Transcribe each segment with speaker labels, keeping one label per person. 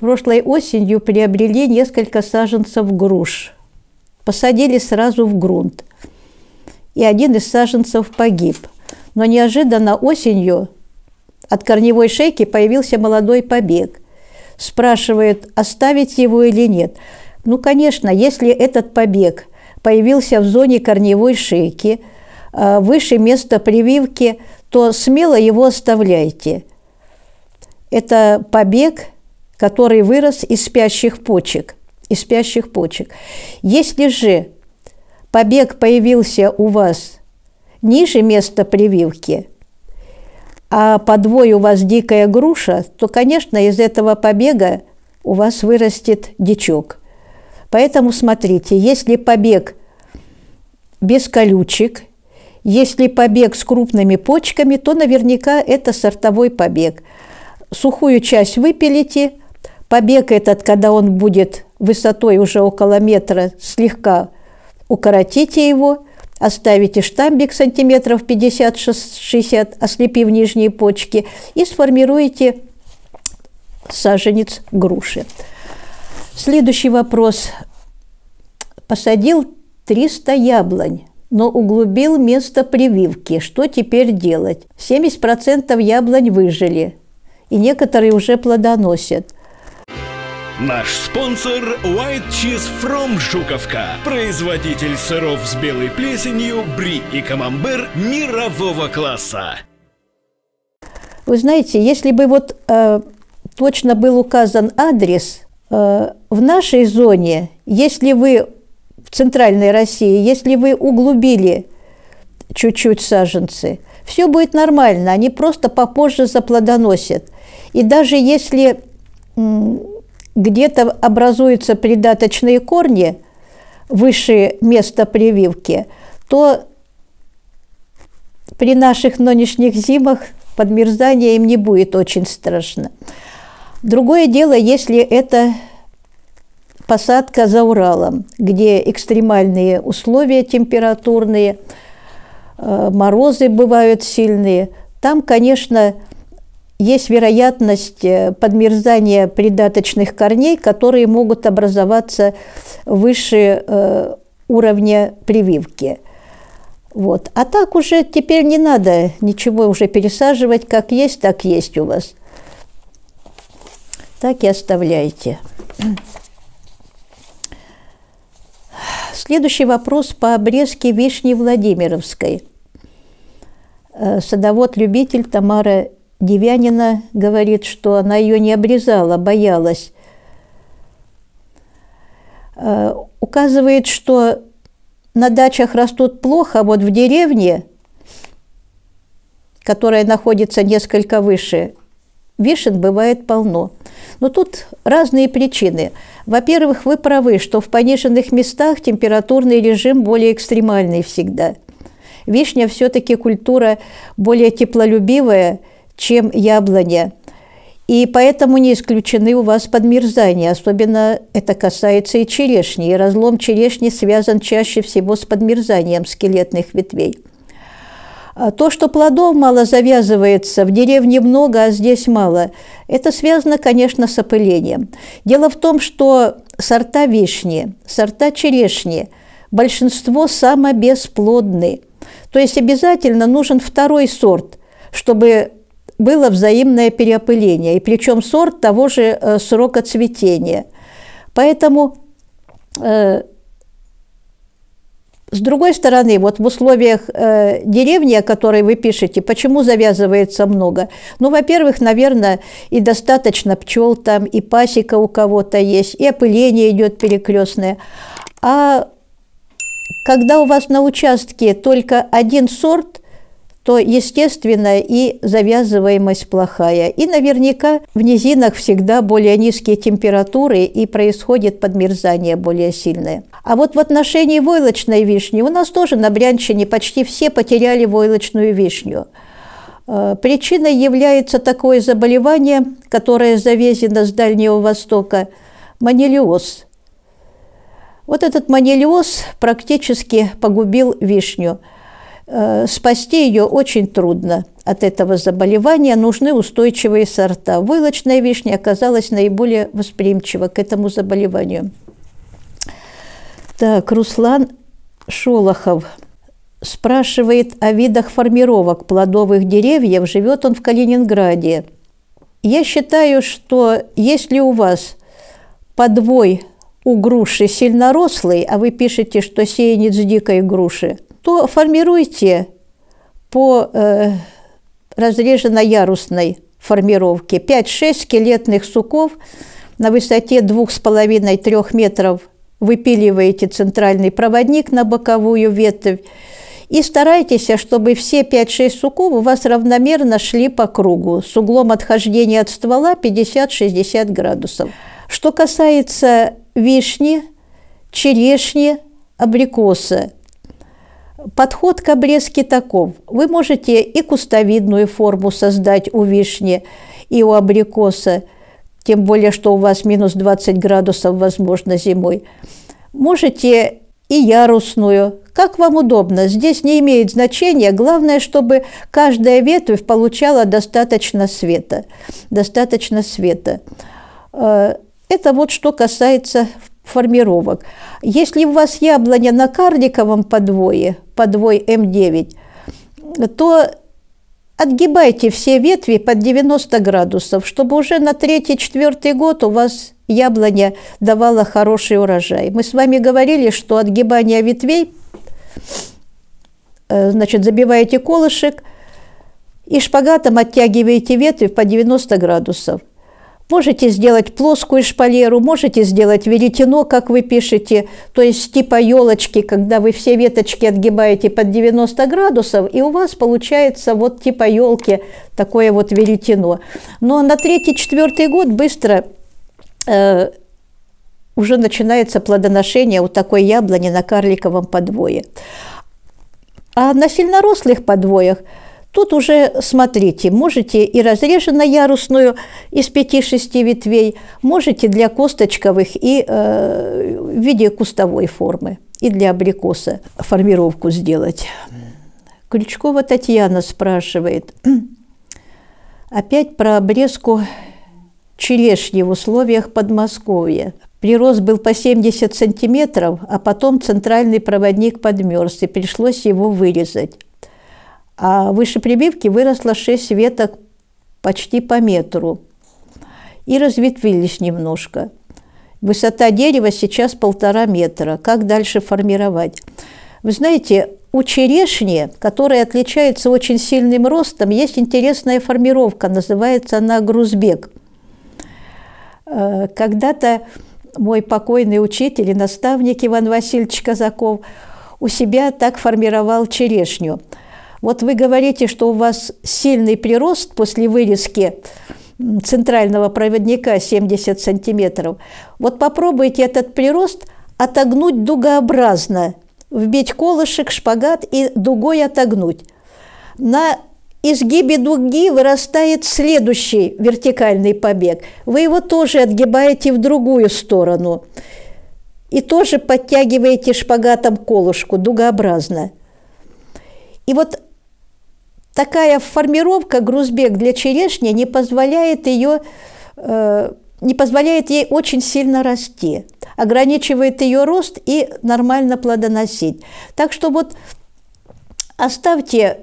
Speaker 1: Прошлой осенью приобрели несколько саженцев груш. Посадили сразу в грунт. И один из саженцев погиб. Но неожиданно осенью от корневой шейки появился молодой побег. Спрашивает, оставить его или нет. Ну, конечно, если этот побег появился в зоне корневой шейки, э, выше места прививки, то смело его оставляйте. Это побег – который вырос из спящих почек. Из спящих почек. Если же побег появился у вас ниже места прививки, а подвой у вас дикая груша, то, конечно, из этого побега у вас вырастет дичок. Поэтому смотрите, если побег без колючек, если побег с крупными почками, то наверняка это сортовой побег. Сухую часть выпилите – Побег этот, когда он будет высотой уже около метра, слегка укоротите его, оставите штамбик сантиметров 50-60, ослепив нижние почки, и сформируете саженец груши. Следующий вопрос. Посадил 300 яблонь, но углубил место прививки. Что теперь делать? 70% яблонь выжили, и некоторые уже плодоносят. Наш спонсор White Cheese From Жуковка. Производитель сыров с белой плесенью, бри и камамбер мирового класса. Вы знаете, если бы вот э, точно был указан адрес, э, в нашей зоне, если вы в центральной России, если вы углубили чуть-чуть саженцы, все будет нормально, они просто попозже заплодоносят. И даже если где-то образуются придаточные корни выше места прививки, то при наших нынешних зимах подмерзание им не будет очень страшно. Другое дело, если это посадка за Уралом, где экстремальные условия температурные, э, морозы бывают сильные. Там, конечно, есть вероятность э, подмерзания придаточных корней, которые могут образоваться выше э, уровня прививки. Вот. А так уже теперь не надо ничего уже пересаживать, как есть, так есть у вас. Так и оставляйте. Следующий вопрос по обрезке вишни Владимировской. Э, садовод-любитель Тамара Девянина говорит, что она ее не обрезала, а боялась. Э, указывает, что на дачах растут плохо, а вот в деревне, которая находится несколько выше, вишен бывает полно. Но тут разные причины. Во-первых, вы правы, что в пониженных местах температурный режим более экстремальный всегда. Вишня все-таки культура более теплолюбивая – чем яблоня. И поэтому не исключены у вас подмерзания, особенно это касается и черешни. И разлом черешни связан чаще всего с подмерзанием скелетных ветвей. А то, что плодов мало завязывается, в деревне много, а здесь мало, это связано, конечно, с опылением. Дело в том, что сорта вишни, сорта черешни, большинство самобесплодны. То есть обязательно нужен второй сорт, чтобы было взаимное переопыление, и причем сорт того же э, срока цветения. Поэтому э, с другой стороны, вот в условиях э, деревни, о которой вы пишете, почему завязывается много? Ну, во-первых, наверное, и достаточно пчел там, и пасека у кого-то есть, и опыление идет перекрестное. А когда у вас на участке только один сорт, что, естественно, и завязываемость плохая. И наверняка в низинах всегда более низкие температуры и происходит подмерзание более сильное. А вот в отношении войлочной вишни у нас тоже на Брянщине почти все потеряли войлочную вишню. Э, причиной является такое заболевание, которое завезено с Дальнего Востока – манилиоз. Вот этот манилиоз практически погубил вишню – Э, спасти ее очень трудно. От этого заболевания нужны устойчивые сорта. Вылочная вишня оказалась наиболее восприимчива к этому заболеванию. Так, Руслан Шолохов спрашивает о видах формировок плодовых деревьев. Живет он в Калининграде. Я считаю, что если у вас подвой у груши сильнорослый, а вы пишете, что сеянец дикой груши – то формируйте по э, разреженно-ярусной формировке 5-6 скелетных суков на высоте 2,5-3 метров выпиливаете центральный проводник на боковую ветвь и старайтесь, чтобы все 5-6 суков у вас равномерно шли по кругу с углом отхождения от ствола 50-60 градусов. Что касается вишни, черешни, абрикоса – Подход к обрезке таков. Вы можете и кустовидную форму создать у вишни и у абрикоса, тем более, что у вас минус 20 градусов, возможно, зимой. Можете и ярусную, как вам удобно. Здесь не имеет значения. Главное, чтобы каждая ветвь получала достаточно света. Достаточно света. Э, это вот что касается формировок. Если у вас яблоня на карликовом подвое, подвой М9, то отгибайте все ветви под 90 градусов, чтобы уже на третий-четвертый год у вас яблоня давала хороший урожай. Мы с вами говорили, что отгибание ветвей, э, значит, забиваете колышек и шпагатом оттягиваете ветви по 90 градусов. Можете сделать плоскую шпалеру, можете сделать веретено, как вы пишете, то есть типа елочки, когда вы все веточки отгибаете под 90 градусов, и у вас получается вот типа елки такое вот веретено. Но на третий-четвертый год быстро э, уже начинается плодоношение у такой яблони на карликовом подвое. А на сильнорослых подвоях – Тут уже смотрите, можете и разреженно-ярусную из 5-6 ветвей, можете для косточковых и э, в виде кустовой формы, и для абрикоса формировку сделать. Крючкова Татьяна спрашивает, опять про обрезку черешни в условиях Подмосковья. Прирост был по 70 сантиметров, а потом центральный проводник подмерз, и пришлось его вырезать а выше прибивки выросло 6 веток почти по метру и разветвились немножко. Высота дерева сейчас полтора метра. Как дальше формировать? Вы знаете, у черешни, которая отличается очень сильным ростом, есть интересная формировка, называется она грузбек. Э, когда-то мой покойный учитель и наставник Иван Васильевич Казаков у себя так формировал черешню – вот вы говорите, что у вас сильный прирост после вырезки центрального проводника 70 сантиметров. Вот попробуйте этот прирост отогнуть дугообразно, вбить колышек, шпагат и дугой отогнуть. На изгибе дуги вырастает следующий вертикальный побег. Вы его тоже отгибаете в другую сторону. И тоже подтягиваете шпагатом колышку дугообразно. И вот такая формировка грузбек для черешни не позволяет ее э, не позволяет ей очень сильно расти, ограничивает ее рост и нормально плодоносить. Так что вот оставьте,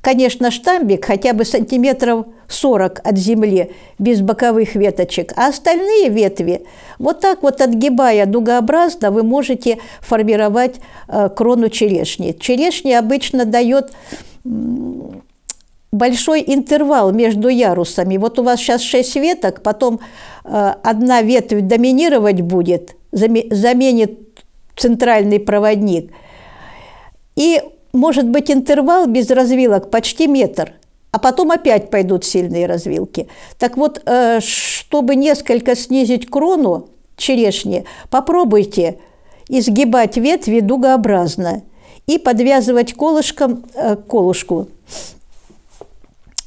Speaker 1: конечно, штамбик хотя бы сантиметров 40 от земли без боковых веточек, а остальные ветви вот так вот отгибая дугообразно вы можете формировать э, крону черешни. Черешня обычно дает большой интервал между ярусами. Вот у вас сейчас шесть веток, потом э, одна ветвь доминировать будет, заменит центральный проводник. И может быть интервал без развилок почти метр, а потом опять пойдут сильные развилки. Так вот, э, чтобы несколько снизить крону черешни, попробуйте изгибать ветви дугообразно – и подвязывать колышком к э, колышку.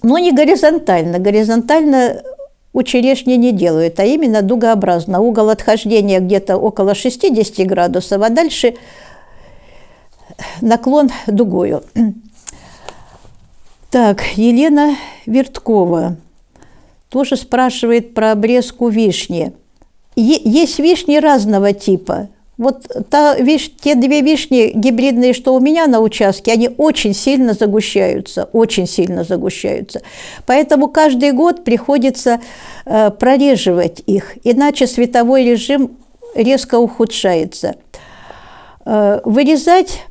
Speaker 1: Но не горизонтально. Горизонтально у черешни не делают, а именно дугообразно. Угол отхождения где-то около 60 градусов, а дальше наклон дугою. Так, Елена Верткова тоже спрашивает про обрезку вишни. Е есть вишни разного типа. Вот та виш те две вишни гибридные, что у меня на участке, они очень сильно загущаются, очень сильно загущаются. Поэтому каждый год приходится э, прореживать их, иначе световой режим резко ухудшается. Э, вырезать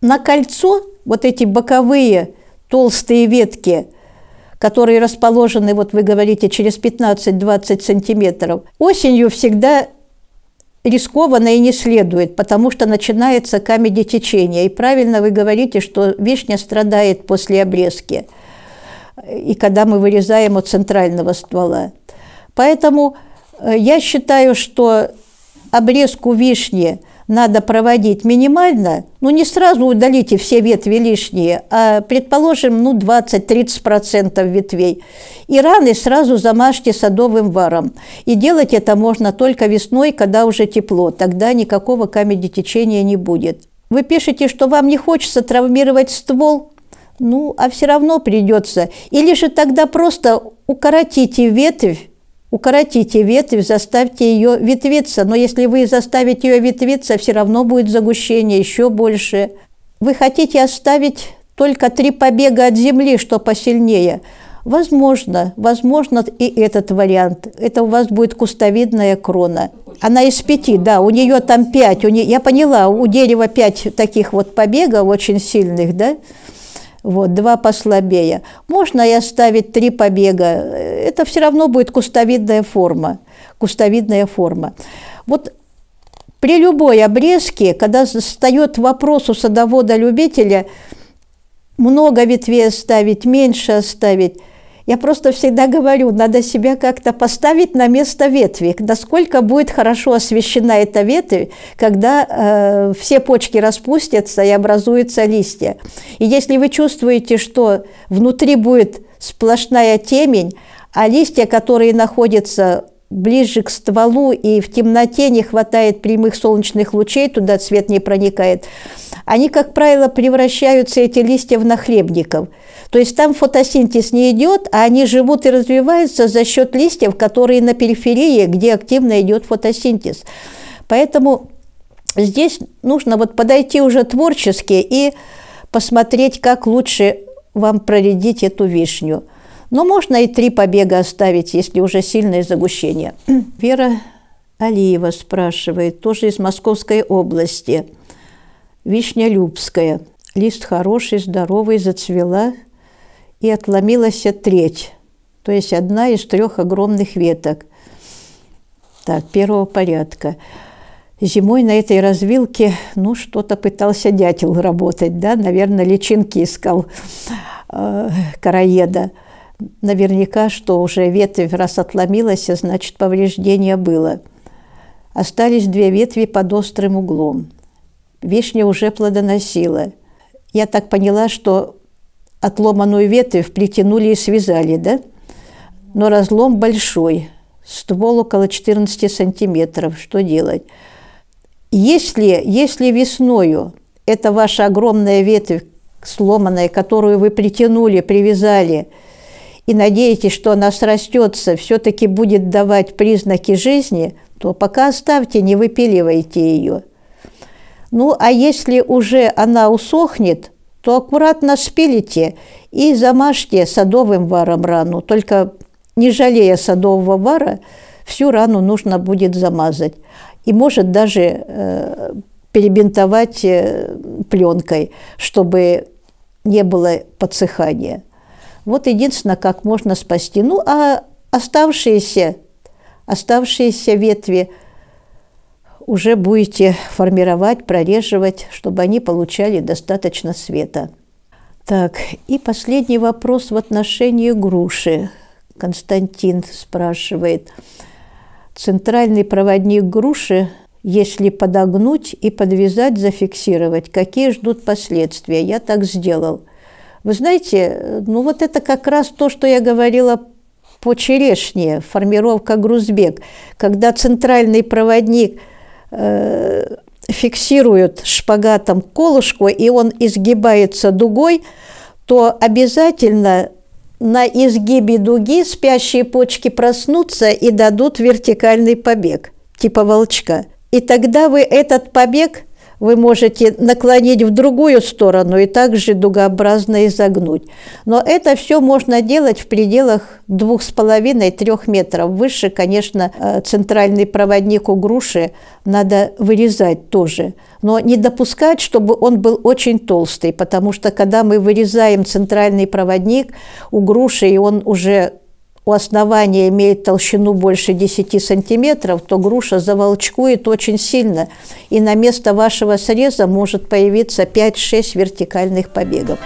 Speaker 1: на кольцо вот эти боковые толстые ветки, которые расположены, вот вы говорите, через 15-20 сантиметров, осенью всегда рискованно и не следует, потому что начинается камеди течения. И правильно вы говорите, что вишня страдает после обрезки, и когда мы вырезаем от центрального ствола. Поэтому э, я считаю, что обрезку вишни – надо проводить минимально, ну не сразу удалите все ветви лишние, а предположим, ну 20-30% ветвей. И раны сразу замажьте садовым варом. И делать это можно только весной, когда уже тепло, тогда никакого течения не будет. Вы пишете, что вам не хочется травмировать ствол, ну, а все равно придется. Или же тогда просто укоротите ветвь, Укоротите ветвь, заставьте ее ветвиться. Но если вы заставите ее ветвиться, все равно будет загущение еще больше. Вы хотите оставить только три побега от земли, что посильнее. Возможно, возможно и этот вариант. Это у вас будет кустовидная крона. Она из пяти, да, у нее там пять. У нее, я поняла, у дерева пять таких вот побегов очень сильных, да. Вот, два послабее. Можно и оставить три побега. Это все равно будет кустовидная форма. Кустовидная форма. Вот при любой обрезке, когда встает вопрос у садовода-любителя, много ветвей оставить, меньше оставить – я просто всегда говорю, надо себя как-то поставить на место ветви, насколько будет хорошо освещена эта ветвь, когда э, все почки распустятся и образуются листья. И если вы чувствуете, что внутри будет сплошная темень, а листья, которые находятся ближе к стволу и в темноте не хватает прямых солнечных лучей, туда свет не проникает, они, как правило, превращаются, эти листья, в нахлебников. То есть там фотосинтез не идет, а они живут и развиваются за счет листьев, которые на периферии, где активно идет фотосинтез. Поэтому здесь нужно вот подойти уже творчески и посмотреть, как лучше вам проредить эту вишню – но можно и три побега оставить, если уже сильное загущение. Вера Алиева спрашивает, тоже из Московской области. Вишня Вишнялюбская. Лист хороший, здоровый, зацвела и отломилась треть. То есть одна из трех огромных веток. Так, первого порядка. Зимой на этой развилке, ну, что-то пытался дятел работать, да, наверное, личинки искал э, короеда наверняка, что уже ветвь раз отломилась, а значит, повреждение было. Остались две ветви под острым углом. Вишня уже плодоносила. Я так поняла, что отломанную ветвь притянули и связали, да? Но разлом большой, ствол около 14 сантиметров. Что делать? Если, если весною это ваша огромная ветвь сломанная, которую вы притянули, привязали – и надеетесь, что она срастется, все-таки будет давать признаки жизни, то пока оставьте, не выпиливайте ее. Ну, а если уже она усохнет, то аккуратно спилите и замажьте садовым варом рану. Только не жалея садового вара, всю рану нужно будет замазать. И может даже э, перебинтовать э, пленкой, чтобы не было подсыхания. Вот единственное, как можно спасти. Ну, а оставшиеся, оставшиеся ветви уже будете формировать, прореживать, чтобы они получали достаточно света. Так, и последний вопрос в отношении груши. Константин спрашивает. Центральный проводник груши, если подогнуть и подвязать, зафиксировать, какие ждут последствия? Я так сделал – вы знаете, ну вот это как раз то, что я говорила по черешне, формировка грузбек, когда центральный проводник э, фиксирует шпагатом колышку, и он изгибается дугой, то обязательно на изгибе дуги спящие почки проснутся и дадут вертикальный побег, типа волчка. И тогда вы этот побег вы можете наклонить в другую сторону и также дугообразно изогнуть. Но это все можно делать в пределах 2,5-3 метров. Выше, конечно, э, центральный проводник у груши надо вырезать тоже. Но не допускать, чтобы он был очень толстый, потому что когда мы вырезаем центральный проводник у груши, и он уже у основания имеет толщину больше 10 сантиметров, то груша заволчкует очень сильно, и на место вашего среза может появиться 5-6 вертикальных побегов.